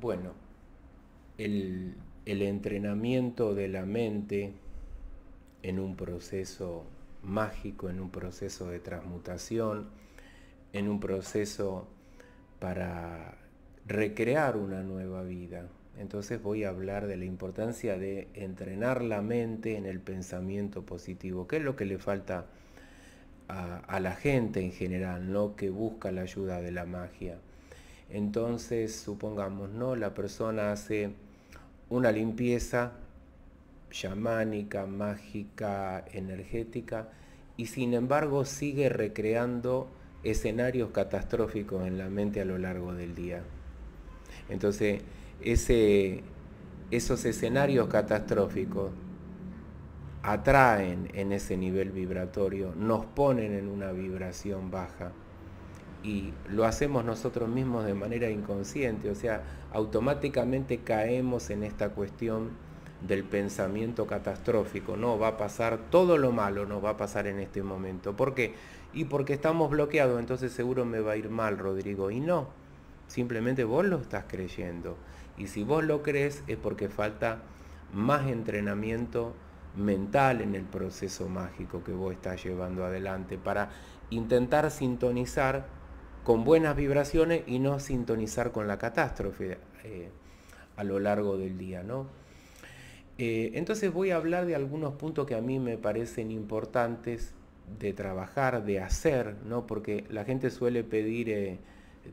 Bueno, el, entrenamiento de la mente en un proceso mágico, en un proceso de transmutación, en un proceso para recrear una nueva vida. Entonces voy a hablar de la importancia de entrenar la mente en el pensamiento positivo, que es lo que le falta a, la gente en general, ¿no? que busca la ayuda de la magia. Entonces, supongamos, ¿no? La persona hace una limpieza chamánica, mágica, energética, y sin embargo sigue recreando escenarios catastróficos en la mente a lo largo del día. Entonces, esos escenarios catastróficos atraen en ese nivel vibratorio, nos ponen en una vibración baja y lo hacemos nosotros mismos de manera inconsciente, o sea, automáticamente caemos en esta cuestión del pensamiento catastrófico, no, va a pasar todo lo malo, no va a pasar en este momento. ¿Por qué? Y porque estamos bloqueados, entonces seguro me va a ir mal, Rodrigo, y no, simplemente vos lo estás creyendo. Y si vos lo crees es porque falta más entrenamiento mental en el proceso mágico que vos estás llevando adelante para intentar sintonizar con buenas vibraciones y no sintonizar con la catástrofe eh, a lo largo del día, ¿no? Eh, entonces voy a hablar de algunos puntos que a mí me parecen importantes de trabajar, de hacer, ¿no? Porque la gente suele pedir eh,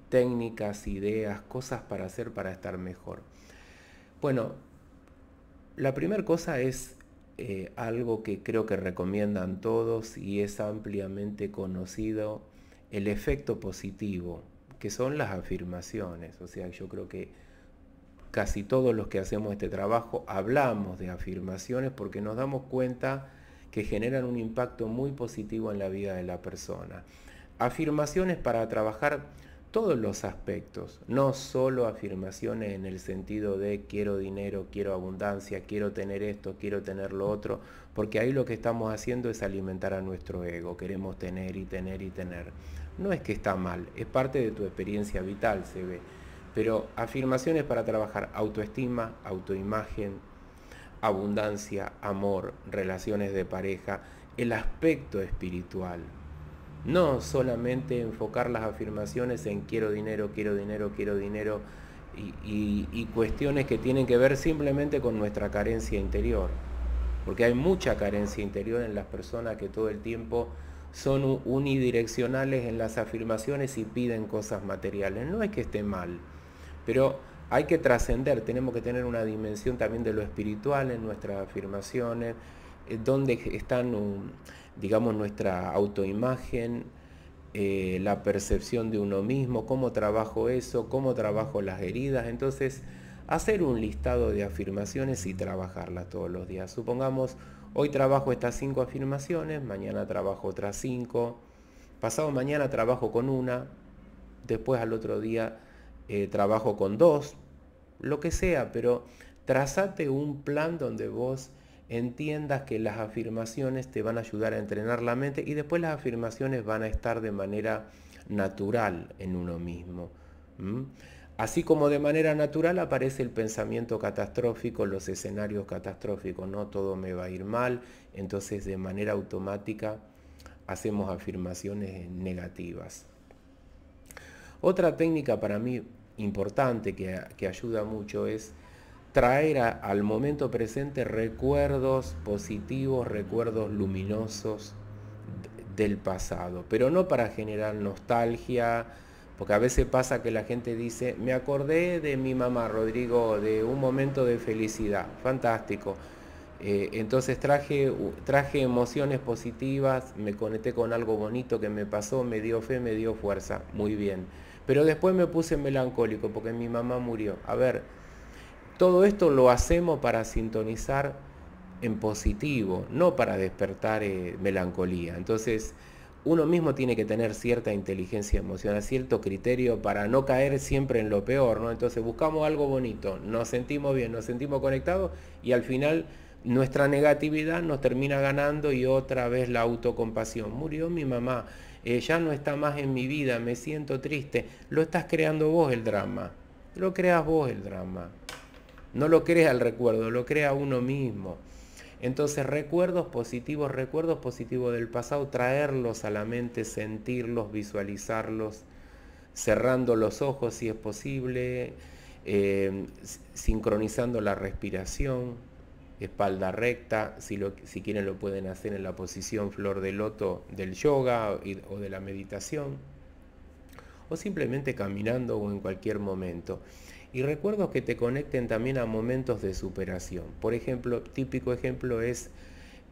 técnicas, ideas, cosas para hacer para estar mejor. Bueno, la primera cosa es algo que creo que recomiendan todos y es ampliamente conocido el efecto positivo, que son las afirmaciones. O sea, yo creo que casi todos los que hacemos este trabajo hablamos de afirmaciones porque nos damos cuenta que generan un impacto muy positivo en la vida de la persona. Afirmaciones para trabajar todos los aspectos, no solo afirmaciones en el sentido de quiero dinero, quiero abundancia, quiero tener esto, quiero tener lo otro, porque ahí lo que estamos haciendo es alimentar a nuestro ego, queremos tener y tener y tener. No es que está mal, es parte de tu experiencia vital, se ve. Pero afirmaciones para trabajar autoestima, autoimagen, abundancia, amor, relaciones de pareja, el aspecto espiritual, no solamente enfocar las afirmaciones en quiero dinero, quiero dinero, quiero dinero y, cuestiones que tienen que ver simplemente con nuestra carencia interior. Porque hay mucha carencia interior en las personas que todo el tiempo son unidireccionales en las afirmaciones y piden cosas materiales. No es que esté mal, pero hay que trascender, tenemos que tener una dimensión también de lo espiritual en nuestras afirmaciones, dónde están, digamos, nuestra autoimagen, eh, la percepción de uno mismo, cómo trabajo eso, cómo trabajo las heridas. Entonces, hacer un listado de afirmaciones y trabajarlas todos los días. Supongamos, hoy trabajo estas cinco afirmaciones, mañana trabajo otras cinco, pasado mañana trabajo con una, después al otro día eh, trabajo con dos, lo que sea, pero trazate un plan donde vos entiendas que las afirmaciones te van a ayudar a entrenar la mente y después las afirmaciones van a estar de manera natural en uno mismo. Así como de manera natural aparece el pensamiento catastrófico, los escenarios catastróficos, no todo me va a ir mal, entonces de manera automática hacemos afirmaciones negativas. Otra técnica para mí importante que ayuda mucho es traer al momento presente recuerdos positivos, recuerdos luminosos del pasado, pero no para generar nostalgia, porque a veces pasa que la gente dice, me acordé de mi mamá, Rodrigo, de un momento de felicidad, fantástico. Eh, entonces traje, traje emociones positivas, me conecté con algo bonito que me pasó, me dio fe, me dio fuerza, muy bien. Pero después me puse melancólico porque mi mamá murió. A ver, todo esto lo hacemos para sintonizar en positivo, no para despertar eh, melancolía. Entonces, uno mismo tiene que tener cierta inteligencia emocional, cierto criterio para no caer siempre en lo peor, ¿no? Entonces buscamos algo bonito, nos sentimos bien, nos sentimos conectados y al final nuestra negatividad nos termina ganando y otra vez la autocompasión. Murió mi mamá, ella eh, ya no está más en mi vida, me siento triste. Lo estás creando vos el drama, lo creas vos el drama. No lo crea el recuerdo, lo crea uno mismo. Entonces recuerdos positivos, recuerdos positivos del pasado, traerlos a la mente, sentirlos, visualizarlos, cerrando los ojos si es posible, eh, sincronizando la respiración, espalda recta, si, lo, si, quieren lo pueden hacer en la posición flor de loto del yoga o de la meditación, o simplemente caminando o en cualquier momento. Y recuerdos que te conecten también a momentos de superación. Por ejemplo, típico ejemplo es,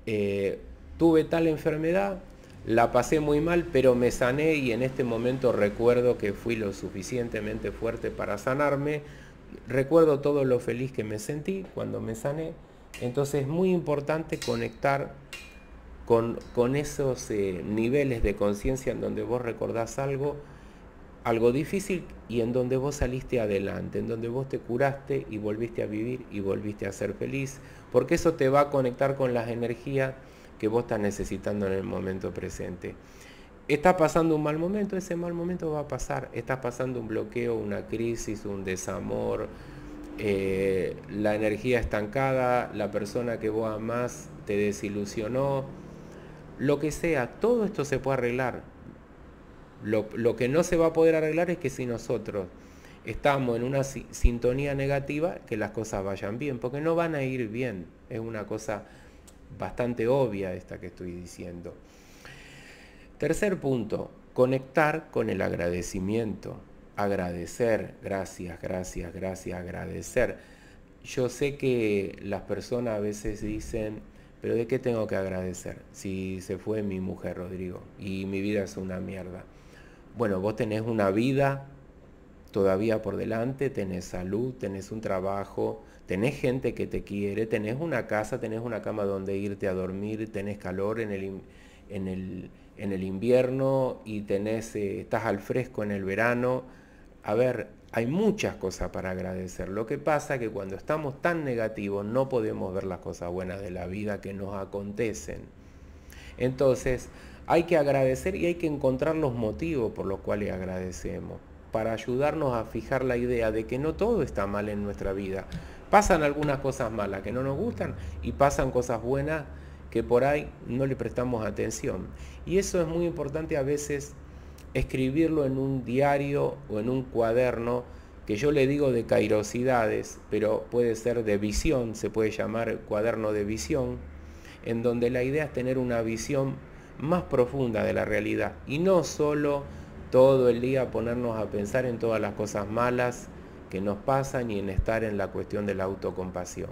eh, tuve tal enfermedad, la pasé muy mal, pero me sané y en este momento recuerdo que fui lo suficientemente fuerte para sanarme. Recuerdo todo lo feliz que me sentí cuando me sané. Entonces es muy importante conectar con, esos eh, niveles de conciencia en donde vos recordás algo algo difícil y en donde vos saliste adelante, en donde vos te curaste y volviste a vivir y volviste a ser feliz, porque eso te va a conectar con las energías que vos estás necesitando en el momento presente. Estás pasando un mal momento, ese mal momento va a pasar. Estás pasando un bloqueo, una crisis, un desamor, eh, la energía estancada, la persona que vos amás te desilusionó, lo que sea, todo esto se puede arreglar lo, que no se va a poder arreglar es que si nosotros estamos en una sintonía negativa, que las cosas vayan bien, porque no van a ir bien. Es una cosa bastante obvia esta que estoy diciendo. Tercer punto, conectar con el agradecimiento. Agradecer, gracias, gracias, gracias, agradecer. Yo sé que las personas a veces dicen, pero ¿de qué tengo que agradecer? Si se fue mi mujer, Rodrigo, y mi vida es una mierda bueno, vos tenés una vida todavía por delante, tenés salud, tenés un trabajo, tenés gente que te quiere, tenés una casa, tenés una cama donde irte a dormir, tenés calor en el, en el, invierno y tenés, eh, estás al fresco en el verano. A ver, hay muchas cosas para agradecer. Lo que pasa es que cuando estamos tan negativos no podemos ver las cosas buenas de la vida que nos acontecen. Entonces, hay que agradecer y hay que encontrar los motivos por los cuales agradecemos, para ayudarnos a fijar la idea de que no todo está mal en nuestra vida. Pasan algunas cosas malas que no nos gustan y pasan cosas buenas que por ahí no le prestamos atención. Y eso es muy importante a veces escribirlo en un diario o en un cuaderno que yo le digo de cairosidades, pero puede ser de visión, se puede llamar cuaderno de visión, en donde la idea es tener una visión más profunda de la realidad y no solo todo el día ponernos a pensar en todas las cosas malas que nos pasan y en estar en la cuestión de la autocompasión.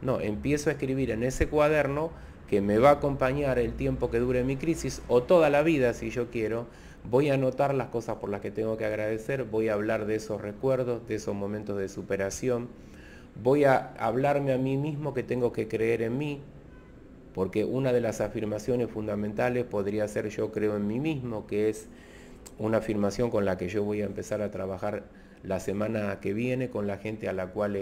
No, empiezo a escribir en ese cuaderno que me va a acompañar el tiempo que dure mi crisis o toda la vida si yo quiero. Voy a anotar las cosas por las que tengo que agradecer, voy a hablar de esos recuerdos, de esos momentos de superación, voy a hablarme a mí mismo que tengo que creer en mí, porque una de las afirmaciones fundamentales podría ser yo creo en mí mismo, que es una afirmación con la que yo voy a empezar a trabajar la semana que viene con la gente a la cual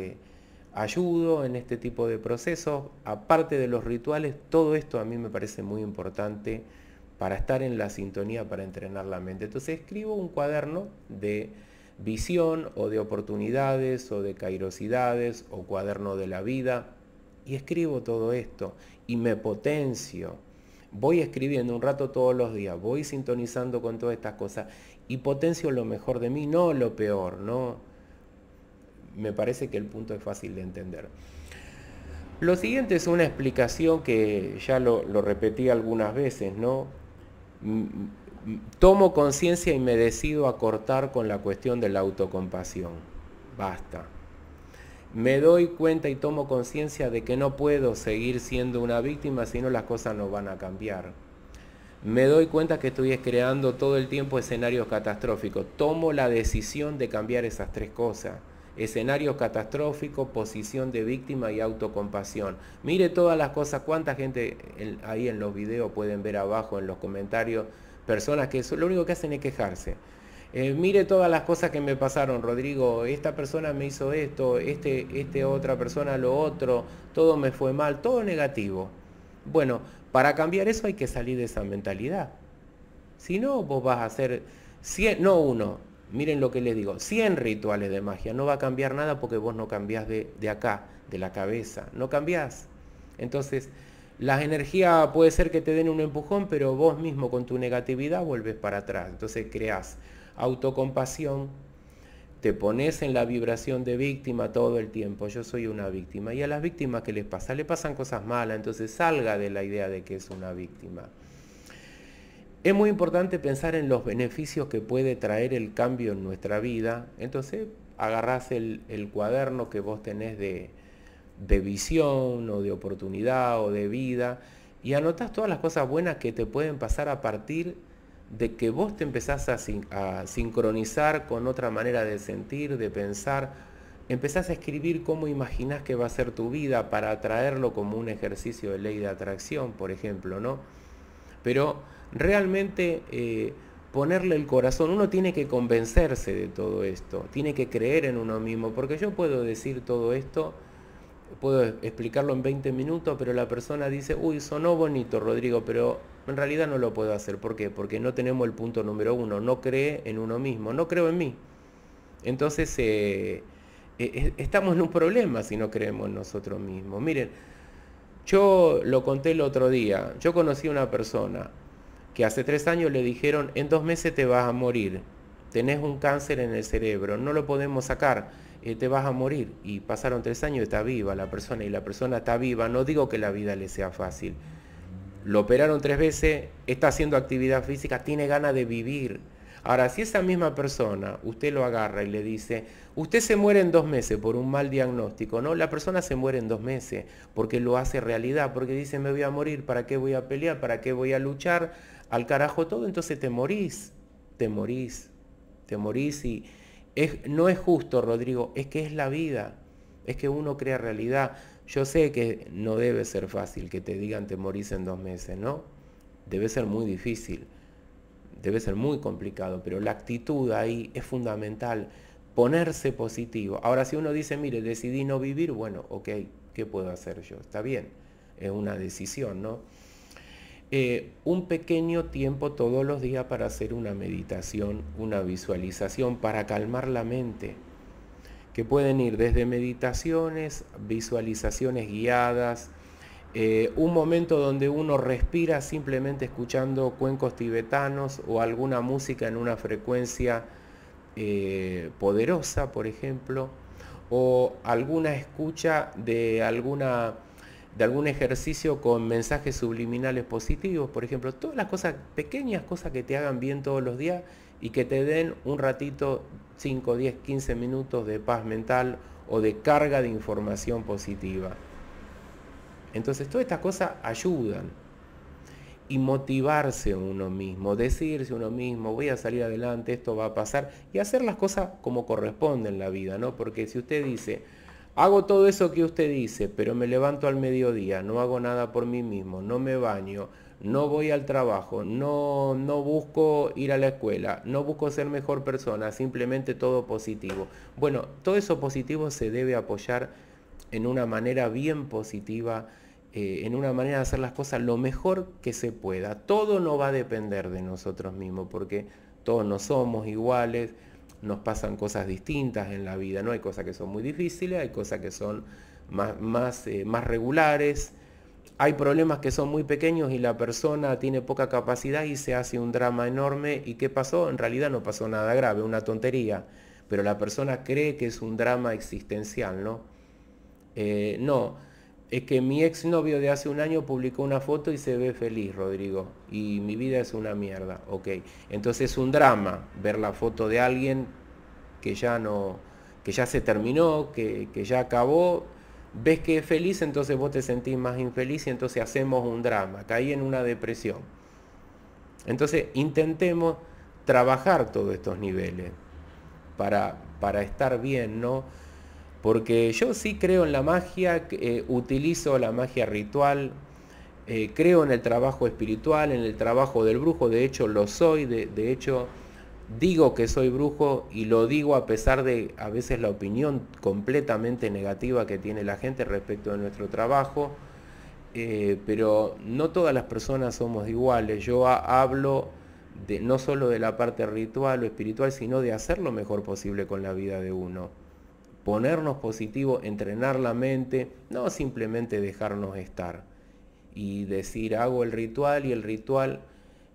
ayudo en este tipo de procesos. Aparte de los rituales, todo esto a mí me parece muy importante para estar en la sintonía, para entrenar la mente. Entonces escribo un cuaderno de visión o de oportunidades o de cairosidades o cuaderno de la vida y escribo todo esto y me potencio. Voy escribiendo un rato todos los días, voy sintonizando con todas estas cosas y potencio lo mejor de mí, no lo peor, no. Me parece que el punto es fácil de entender. Lo siguiente es una explicación que ya lo, repetí algunas veces, ¿no? Tomo conciencia y me decido a cortar con la cuestión de la autocompasión. Basta me doy cuenta y tomo conciencia de que no puedo seguir siendo una víctima, si no las cosas no van a cambiar. Me doy cuenta que estoy creando todo el tiempo escenarios catastróficos. Tomo la decisión de cambiar esas tres cosas. Escenario catastrófico, posición de víctima y autocompasión. Mire todas las cosas, cuánta gente ahí en los videos pueden ver abajo en los comentarios, personas que lo único que hacen es quejarse. Eh, mire todas las cosas que me pasaron, Rodrigo, esta persona me hizo esto, este, este otra persona lo otro, todo me fue mal, todo negativo. Bueno, para cambiar eso hay que salir de esa mentalidad. Si no, vos vas a hacer 100, no uno, miren lo que les digo, 100 rituales de magia, no va a cambiar nada porque vos no cambiás de, de acá, de la cabeza, no cambiás. Entonces, las energías puede ser que te den un empujón, pero vos mismo con tu negatividad vuelves para atrás. Entonces creás autocompasión, te pones en la vibración de víctima todo el tiempo, yo soy una víctima. Y a las víctimas que les pasa, le pasan cosas malas, entonces salga de la idea de que es una víctima. Es muy importante pensar en los beneficios que puede traer el cambio en nuestra vida, entonces agarrás el, cuaderno que vos tenés de, de visión o de oportunidad o de vida y anotás todas las cosas buenas que te pueden pasar a partir de que vos te empezás a, sincronizar con otra manera de sentir, de pensar, empezás a escribir cómo imaginás que va a ser tu vida para atraerlo como un ejercicio de ley de atracción, por ejemplo, ¿no? Pero realmente eh, ponerle el corazón, uno tiene que convencerse de todo esto, tiene que creer en uno mismo, porque yo puedo decir todo esto, puedo explicarlo en 20 minutos, pero la persona dice, uy, sonó bonito, Rodrigo, pero en realidad no lo puedo hacer. ¿Por qué? Porque no tenemos el punto número uno, no cree en uno mismo, no creo en mí. Entonces, eh, eh, estamos en un problema si no creemos en nosotros mismos. Miren, yo lo conté el otro día, yo conocí a una persona que hace tres años le dijeron, en dos meses te vas a morir, tenés un cáncer en el cerebro, no lo podemos sacar eh, te vas a morir. Y pasaron tres años y está viva la persona y la persona está viva. No digo que la vida le sea fácil. Lo operaron tres veces, está haciendo actividad física, tiene ganas de vivir. Ahora, si esa misma persona usted lo agarra y le dice, usted se muere en dos meses por un mal diagnóstico, no, la persona se muere en dos meses porque lo hace realidad, porque dice, me voy a morir, ¿para qué voy a pelear? ¿Para qué voy a luchar? Al carajo todo, entonces te morís, te morís, te morís y, no es justo, Rodrigo, es que es la vida, es que uno crea realidad. Yo sé que no debe ser fácil que te digan te morís en dos meses, ¿no? Debe ser muy difícil, debe ser muy complicado, pero la actitud ahí es fundamental, ponerse positivo. Ahora, si uno dice, mire, decidí no vivir, bueno, ok, ¿qué puedo hacer yo? Está bien, es una decisión, ¿no? Eh, un pequeño tiempo todos los días para hacer una meditación, una visualización, para calmar la mente, que pueden ir desde meditaciones, visualizaciones guiadas, eh, un momento donde uno respira simplemente escuchando cuencos tibetanos o alguna música en una frecuencia eh, poderosa, por ejemplo, o alguna escucha de alguna de algún ejercicio con mensajes subliminales positivos, por ejemplo, todas las cosas, pequeñas cosas que te hagan bien todos los días y que te den un ratito, 5, 10, 15 minutos de paz mental o de carga de información positiva. Entonces, todas estas cosas ayudan. Y motivarse uno mismo, decirse uno mismo, voy a salir adelante, esto va a pasar, y hacer las cosas como corresponde en la vida, ¿no? Porque si usted dice, Hago todo eso que usted dice, pero me levanto al mediodía, no hago nada por mí mismo, no me baño, no voy al trabajo, no, no busco ir a la escuela, no busco ser mejor persona, simplemente todo positivo. Bueno, todo eso positivo se debe apoyar en una manera bien positiva, eh, en una manera de hacer las cosas lo mejor que se pueda. Todo no va a depender de nosotros mismos, porque todos no somos iguales, nos pasan cosas distintas en la vida, ¿no? Hay cosas que son muy difíciles, hay cosas que son más, más, eh, más regulares, hay problemas que son muy pequeños y la persona tiene poca capacidad y se hace un drama enorme. ¿Y qué pasó? En realidad no pasó nada grave, una tontería, pero la persona cree que es un drama existencial, ¿no? Eh, no, es que mi exnovio de hace un año publicó una foto y se ve feliz, Rodrigo. Y mi vida es una mierda. Ok. Entonces es un drama ver la foto de alguien que ya no, que ya se terminó, que, que ya acabó. Ves que es feliz, entonces vos te sentís más infeliz y entonces hacemos un drama. Caí en una depresión. Entonces intentemos trabajar todos estos niveles para, para estar bien, ¿no? Porque yo sí creo en la magia, eh, utilizo la magia ritual, eh, creo en el trabajo espiritual, en el trabajo del brujo, de hecho lo soy, de, hecho digo que soy brujo y lo digo a pesar de a veces la opinión completamente negativa que tiene la gente respecto de nuestro trabajo. Eh, pero no todas las personas somos iguales. Yo hablo no solo de la parte ritual o espiritual, sino de hacer lo mejor posible con la vida de uno ponernos positivo, entrenar la mente, no simplemente dejarnos estar y decir hago el ritual y el ritual,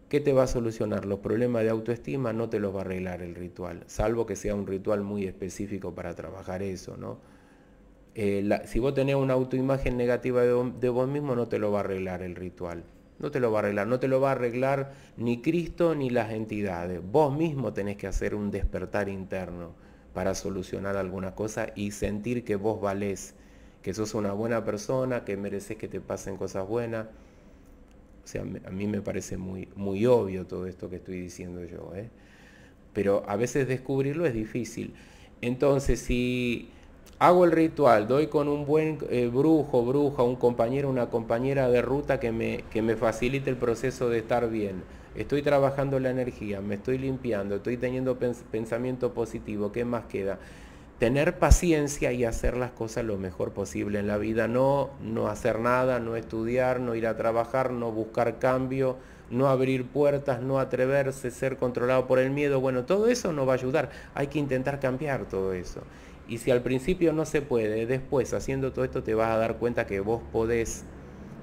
¿qué te va a solucionar? Los problemas de autoestima no te los va a arreglar el ritual, salvo que sea un ritual muy específico para trabajar eso, ¿no? Eh, si vos tenés una autoimagen negativa de, de vos mismo, no te lo va a arreglar el ritual. No te lo va a arreglar, no te lo va a arreglar ni Cristo ni las entidades. Vos mismo tenés que hacer un despertar interno para solucionar alguna cosa y sentir que vos valés, que sos una buena persona, que mereces que te pasen cosas buenas. O sea, a mí me parece muy, muy obvio todo esto que estoy diciendo yo. ¿eh? Pero a veces descubrirlo es difícil. Entonces, si hago el ritual, doy con un buen eh, brujo, bruja, un compañero, una compañera de ruta que me, que me facilite el proceso de estar bien estoy trabajando la energía, me estoy limpiando, estoy teniendo pensamiento positivo, ¿qué más queda? Tener paciencia y hacer las cosas lo mejor posible en la vida, no, no hacer nada, no estudiar, no ir a trabajar, no buscar cambio, no abrir puertas, no atreverse, ser controlado por el miedo, bueno, todo eso no va a ayudar, hay que intentar cambiar todo eso. Y si al principio no se puede, después haciendo todo esto te vas a dar cuenta que vos podés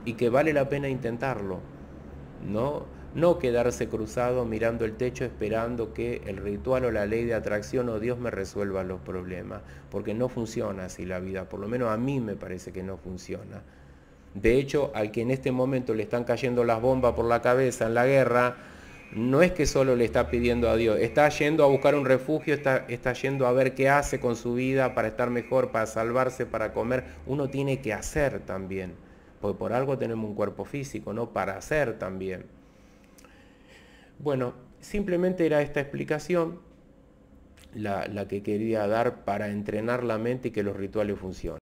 y que vale la pena intentarlo, ¿no? no quedarse cruzado mirando el techo esperando que el ritual o la ley de atracción o Dios me resuelva los problemas, porque no funciona así la vida, por lo menos a mí me parece que no funciona. De hecho, al que en este momento le están cayendo las bombas por la cabeza en la guerra, no es que solo le está pidiendo a Dios, está yendo a buscar un refugio, está, está, yendo a ver qué hace con su vida para estar mejor, para salvarse, para comer. Uno tiene que hacer también, porque por algo tenemos un cuerpo físico, ¿no? Para hacer también. Bueno, simplemente era esta explicación la, que quería dar para entrenar la mente y que los rituales funcionen.